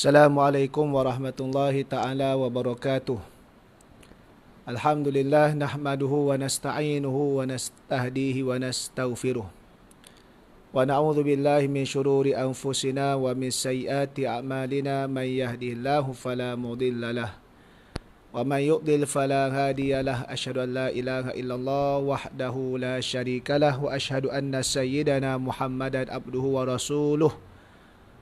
Assalamualaikum warahmatullahi taala wabarakatuh. Alhamdulillah nahmaduhu wa nasta'inuhu wa nastahdihi wa nastaghfiruh. Wa na'udzu billahi min shururi anfusina wa min sayyiati a'malina man yahdihillahu fala mudilla lah. Wa man yudlil fala hadiyalah. lah. an la ilaha illallah wahdahu la syarika lah. wa asyhadu anna sayyidana Muhammadan abduhu wa rasuluhu.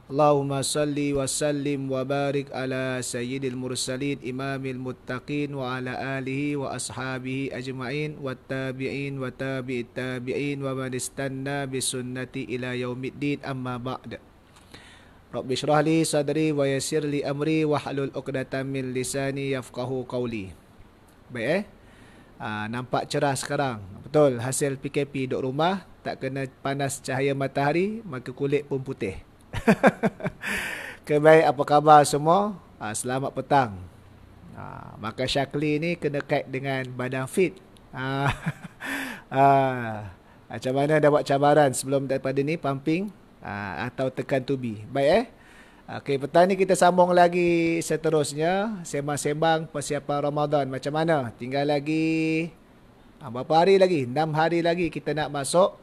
Allahumma salli wa sallim wa barik ala sayyidil mursalin imamil muttaqin wa ala alihi wa ashabihi ajma'in wa tabi'in wa tabi'it tabi'in wa man istanna bi sunnati ila yaumiddin amma ba'd Rabbi syrah li sadri wa yasir li amri wa halul uqdatan min lisani yafqahu qawli Baik eh? Ha, nampak cerah sekarang Betul, hasil PKP duduk rumah Tak kena panas cahaya matahari Maka kulit pun putih okay, baik, apa khabar semua? Uh, selamat petang. Uh, maka Syakli ni kena kait dengan badan fit. Uh, uh, macam mana dah buat cabaran sebelum daripada ni pumping uh, atau tekan tubi. Baik eh. Okey, petang ni kita sambung lagi seterusnya sembang-sembang persiapan Ramadan. Macam mana? Tinggal lagi uh, berapa hari lagi? 6 hari lagi kita nak masuk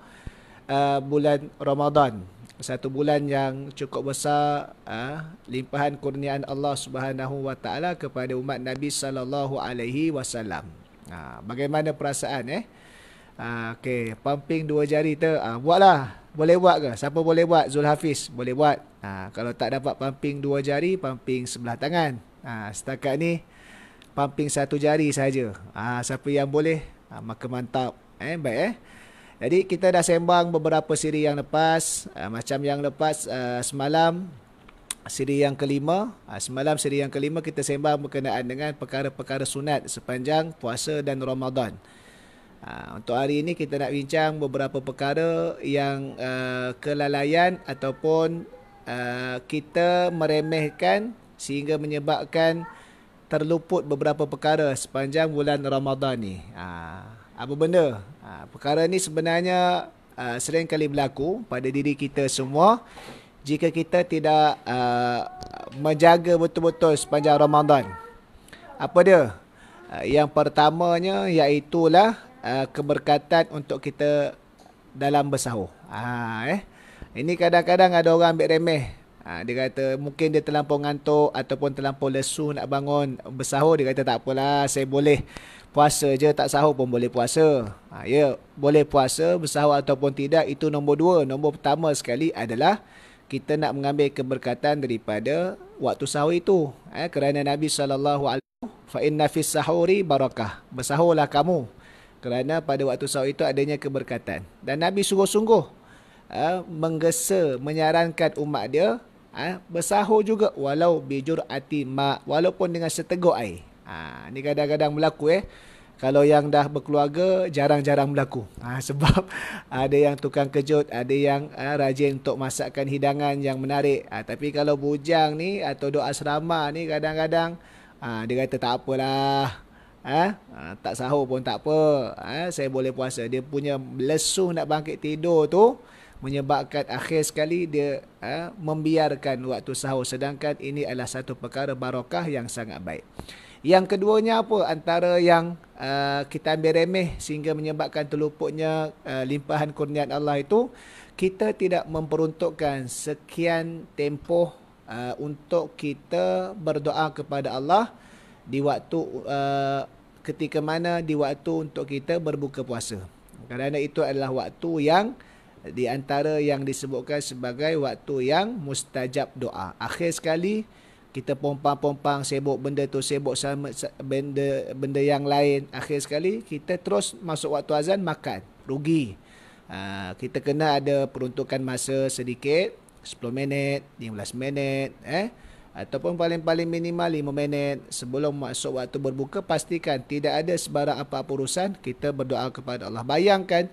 uh, bulan Ramadan satu bulan yang cukup besar ha, limpahan kurniaan Allah Subhanahu wa taala kepada umat Nabi sallallahu alaihi wasallam. Ah, bagaimana perasaan eh? Ha, ah, okay. pumping dua jari tu ha, buatlah. Boleh buat ke? Siapa boleh buat? Zul Hafiz boleh buat. Ha, kalau tak dapat pumping dua jari, pumping sebelah tangan. Ha, setakat ni pumping satu jari saja. Ha, siapa yang boleh? Ha, maka mantap. Eh, baik eh. Jadi kita dah sembang beberapa siri yang lepas uh, Macam yang lepas uh, semalam Siri yang kelima uh, Semalam siri yang kelima kita sembang berkenaan dengan perkara-perkara sunat Sepanjang puasa dan Ramadan Ha, untuk hari ini kita nak bincang beberapa perkara yang uh, kelalaian ataupun uh, kita meremehkan sehingga menyebabkan terluput beberapa perkara sepanjang bulan Ramadan ni. Ha, apa benda? Ha, perkara ni sebenarnya uh, sering kali berlaku pada diri kita semua jika kita tidak uh, menjaga betul-betul sepanjang Ramadan. Apa dia? Uh, yang pertamanya iaitu uh, keberkatan untuk kita dalam bersahur. Ha, eh. Ini kadang-kadang ada orang ambil remeh. Ha, dia kata mungkin dia terlampau ngantuk ataupun terlampau lesu nak bangun bersahur. Dia kata tak apalah saya boleh puasa je tak sahur pun boleh puasa. Ha, ya, boleh puasa bersahur ataupun tidak itu nombor dua. Nombor pertama sekali adalah kita nak mengambil keberkatan daripada waktu sahur itu. Ha, kerana Nabi SAW, fa'inna fis sahuri barakah. Bersahurlah kamu. Kerana pada waktu sahur itu adanya keberkatan. Dan Nabi sungguh-sungguh ha, menggesa, menyarankan umat dia ha, bersahur juga walau bijur ati mak walaupun dengan seteguk air Ha, ni kadang-kadang berlaku eh. Kalau yang dah berkeluarga, jarang-jarang berlaku. Ha, sebab ada yang tukang kejut, ada yang ha, rajin untuk masakkan hidangan yang menarik. Ha, tapi kalau bujang ni atau doa asrama ni kadang-kadang ha, dia kata tak apalah. Ha? Ha, tak sahur pun tak apa. Ha, saya boleh puasa. Dia punya lesuh nak bangkit tidur tu menyebabkan akhir sekali dia ha, membiarkan waktu sahur. Sedangkan ini adalah satu perkara barakah yang sangat baik. Yang keduanya apa? Antara yang uh, kita ambil remeh sehingga menyebabkan terlupuknya uh, limpahan kurniaan Allah itu, kita tidak memperuntukkan sekian tempoh uh, untuk kita berdoa kepada Allah di waktu uh, ketika mana di waktu untuk kita berbuka puasa. Kerana itu adalah waktu yang di antara yang disebutkan sebagai waktu yang mustajab doa. Akhir sekali, kita pompang-pompang sibuk benda tu sibuk sama benda benda yang lain akhir sekali kita terus masuk waktu azan makan rugi ha, kita kena ada peruntukan masa sedikit 10 minit 15 minit eh ataupun paling-paling minimal 5 minit sebelum masuk waktu berbuka pastikan tidak ada sebarang apa-apa urusan kita berdoa kepada Allah bayangkan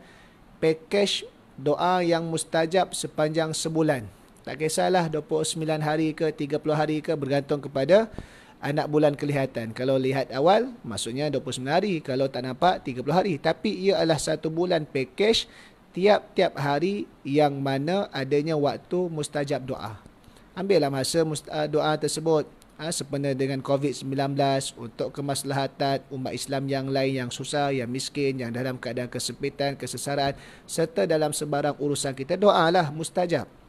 package doa yang mustajab sepanjang sebulan tak kisahlah 29 hari ke 30 hari ke bergantung kepada anak bulan kelihatan. Kalau lihat awal, maksudnya 29 hari. Kalau tak nampak, 30 hari. Tapi ia adalah satu bulan package tiap-tiap hari yang mana adanya waktu mustajab doa. Ambillah masa ah, doa tersebut ha, sempena dengan COVID-19 untuk kemaslahatan umat Islam yang lain yang susah, yang miskin, yang dalam keadaan kesempitan, kesesaran serta dalam sebarang urusan kita. Doalah mustajab.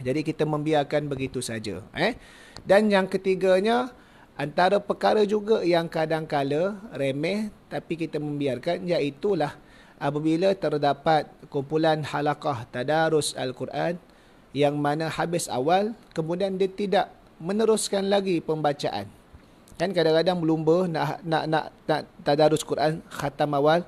Jadi kita membiarkan begitu saja. Eh? Dan yang ketiganya, antara perkara juga yang kadang kadangkala remeh tapi kita membiarkan iaitulah apabila terdapat kumpulan halakah Tadarus Al-Quran yang mana habis awal kemudian dia tidak meneruskan lagi pembacaan. Kan kadang-kadang berlumba nak, nak nak nak tadarus Quran khatam awal.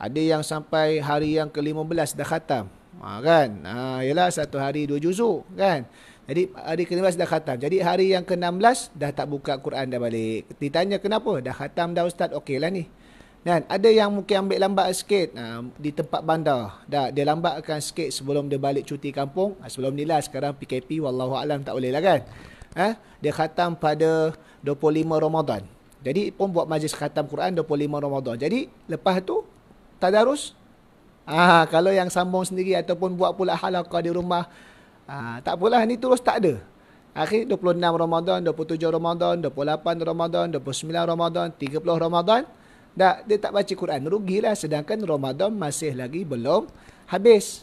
Ada yang sampai hari yang ke-15 dah khatam. Ha, kan? Ha, yalah satu hari dua juzuk kan? Jadi hari ke-16 dah khatam. Jadi hari yang ke-16 dah tak buka Quran dah balik. Ditanya kenapa? Dah khatam dah Ustaz. Okey lah ni. Dan ada yang mungkin ambil lambat sikit ha, di tempat bandar. Dah, dia lambatkan sikit sebelum dia balik cuti kampung. Ha, sebelum ni lah sekarang PKP. Wallahualam tak boleh lah kan? Ha? Dia khatam pada 25 Ramadan. Jadi pun buat majlis khatam Quran 25 Ramadan. Jadi lepas tu tak tadarus Ah, kalau yang sambung sendiri ataupun buat pula halaqah di rumah, ah, tak apalah ni terus tak ada. Akhir 26 Ramadan, 27 Ramadan, 28 Ramadan, 29 Ramadan, 30 Ramadan, dah dia tak baca Quran, rugilah sedangkan Ramadan masih lagi belum habis.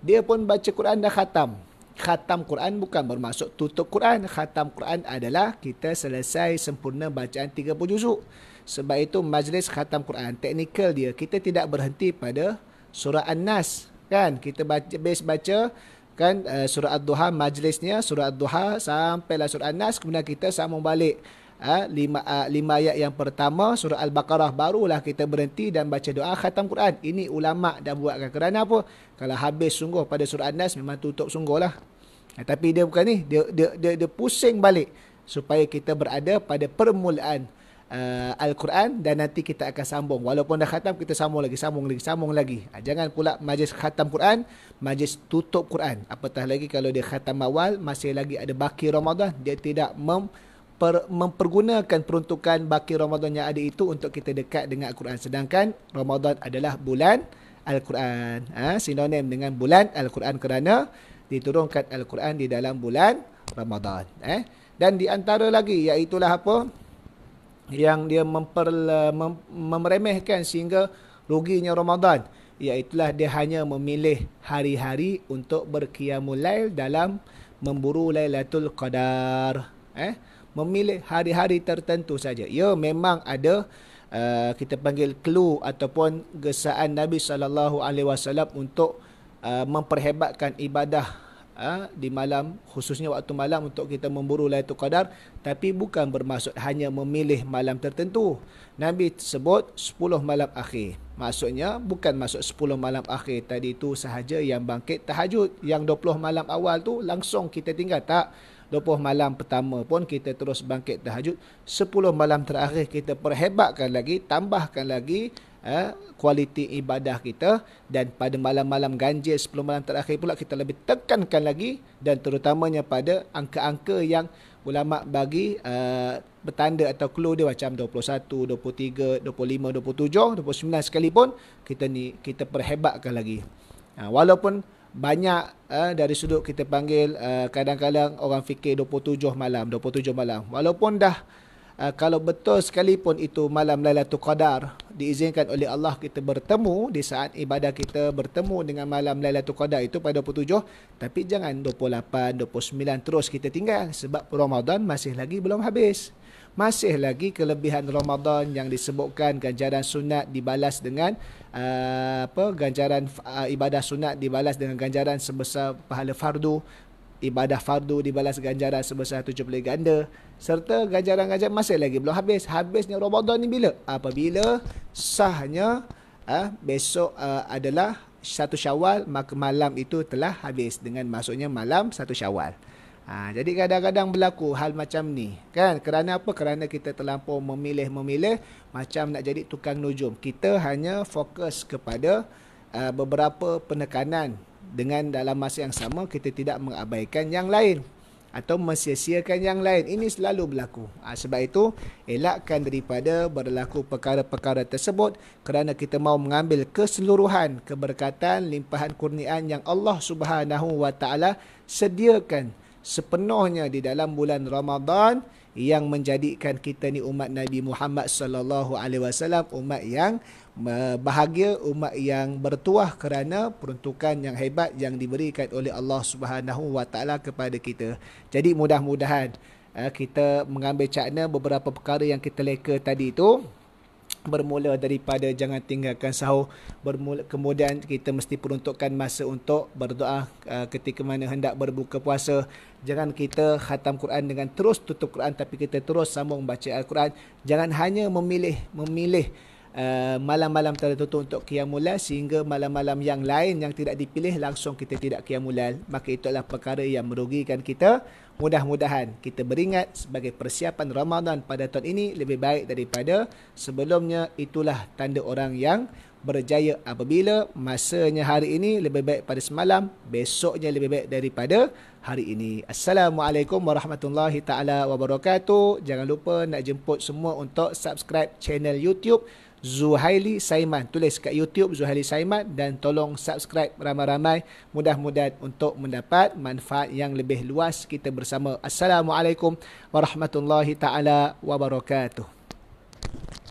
Dia pun baca Quran dah khatam. Khatam Quran bukan bermaksud tutup Quran. Khatam Quran adalah kita selesai sempurna bacaan 30 juzuk. Sebab itu majlis khatam Quran, teknikal dia, kita tidak berhenti pada surah An-Nas kan kita baca base baca kan uh, surah Ad-Duha majlisnya surah Ad-Duha sampailah surah An-Nas kemudian kita sambung balik uh, lima uh, lima ayat yang pertama surah Al-Baqarah barulah kita berhenti dan baca doa khatam Quran ini ulama dah buatkan kerana apa kalau habis sungguh pada surah An-Nas memang tutup sungguhlah uh, tapi dia bukan ni dia dia dia, dia pusing balik supaya kita berada pada permulaan uh, Al-Quran dan nanti kita akan sambung. Walaupun dah khatam, kita sambung lagi, sambung lagi, sambung lagi. Ha, jangan pula majlis khatam Quran, majlis tutup Quran. Apatah lagi kalau dia khatam awal, masih lagi ada baki Ramadan, dia tidak mem mempergunakan peruntukan baki Ramadan yang ada itu untuk kita dekat dengan Al-Quran. Sedangkan Ramadan adalah bulan Al-Quran. Ha, sinonim dengan bulan Al-Quran kerana diturunkan Al-Quran di dalam bulan Ramadan. Eh? Dan di antara lagi iaitulah apa? yang dia memper, mem, memeremehkan sehingga ruginya Ramadan iaitulah dia hanya memilih hari-hari untuk berkiamul lail dalam memburu lailatul qadar eh memilih hari-hari tertentu saja ya memang ada uh, kita panggil clue ataupun gesaan Nabi sallallahu alaihi wasallam untuk uh, memperhebatkan ibadah Ha, di malam khususnya waktu malam untuk kita memburu Lailatul Qadar tapi bukan bermaksud hanya memilih malam tertentu Nabi sebut 10 malam akhir maksudnya bukan masuk 10 malam akhir tadi itu sahaja yang bangkit tahajud yang 20 malam awal tu langsung kita tinggal tak 20 malam pertama pun kita terus bangkit tahajud 10 malam terakhir kita perhebatkan lagi tambahkan lagi eh, kualiti ibadah kita dan pada malam-malam ganjil 10 malam terakhir pula kita lebih tekankan lagi dan terutamanya pada angka-angka yang ulama bagi uh, atau clue dia macam 21, 23, 25, 27, 29 sekalipun kita ni kita perhebatkan lagi. Ha, walaupun banyak uh, dari sudut kita panggil uh, kadang-kadang orang fikir 27 malam, 27 malam. Walaupun dah Ah, kalau betul sekalipun itu malam Lailatul Qadar diizinkan oleh Allah kita bertemu di saat ibadah kita bertemu dengan malam Lailatul Qadar itu pada 27 tapi jangan 28 29 terus kita tinggal sebab Ramadan masih lagi belum habis masih lagi kelebihan Ramadan yang disebutkan ganjaran sunat dibalas dengan uh, apa ganjaran uh, ibadah sunat dibalas dengan ganjaran sebesar pahala fardu ibadah fardu dibalas ganjaran sebesar 70 ganda serta ganjaran-ganjaran masih lagi belum habis habisnya Ramadan ni bila apabila sahnya eh, besok eh, adalah satu syawal maka malam itu telah habis dengan maksudnya malam satu syawal ha, jadi kadang-kadang berlaku hal macam ni kan kerana apa kerana kita terlampau memilih-memilih macam nak jadi tukang nujum kita hanya fokus kepada eh, beberapa penekanan dengan dalam masa yang sama kita tidak mengabaikan yang lain atau mensia yang lain ini selalu berlaku ha, sebab itu elakkan daripada berlaku perkara-perkara tersebut kerana kita mahu mengambil keseluruhan keberkatan limpahan kurniaan yang Allah Subhanahu wa sediakan sepenuhnya di dalam bulan Ramadan yang menjadikan kita ni umat Nabi Muhammad sallallahu alaihi wasallam umat yang bahagia umat yang bertuah kerana peruntukan yang hebat yang diberikan oleh Allah Subhanahu wa taala kepada kita. Jadi mudah-mudahan eh, kita mengambil cakna beberapa perkara yang kita leka tadi itu bermula daripada jangan tinggalkan sahur bermula, kemudian kita mesti peruntukkan masa untuk berdoa uh, ketika mana hendak berbuka puasa jangan kita khatam Quran dengan terus tutup Quran tapi kita terus sambung baca Al-Quran jangan hanya memilih memilih uh, malam-malam tertutup untuk Qiyamulal sehingga malam-malam yang lain yang tidak dipilih langsung kita tidak kiamulal. maka itu adalah perkara yang merugikan kita mudah-mudahan kita beringat sebagai persiapan Ramadan pada tahun ini lebih baik daripada sebelumnya itulah tanda orang yang berjaya apabila masanya hari ini lebih baik pada semalam, besoknya lebih baik daripada hari ini. Assalamualaikum warahmatullahi taala wabarakatuh. Jangan lupa nak jemput semua untuk subscribe channel YouTube Zuhaili Saiman. Tulis kat YouTube Zuhaili Saiman dan tolong subscribe ramai-ramai. Mudah-mudahan untuk mendapat manfaat yang lebih luas kita bersama. Assalamualaikum warahmatullahi taala wabarakatuh.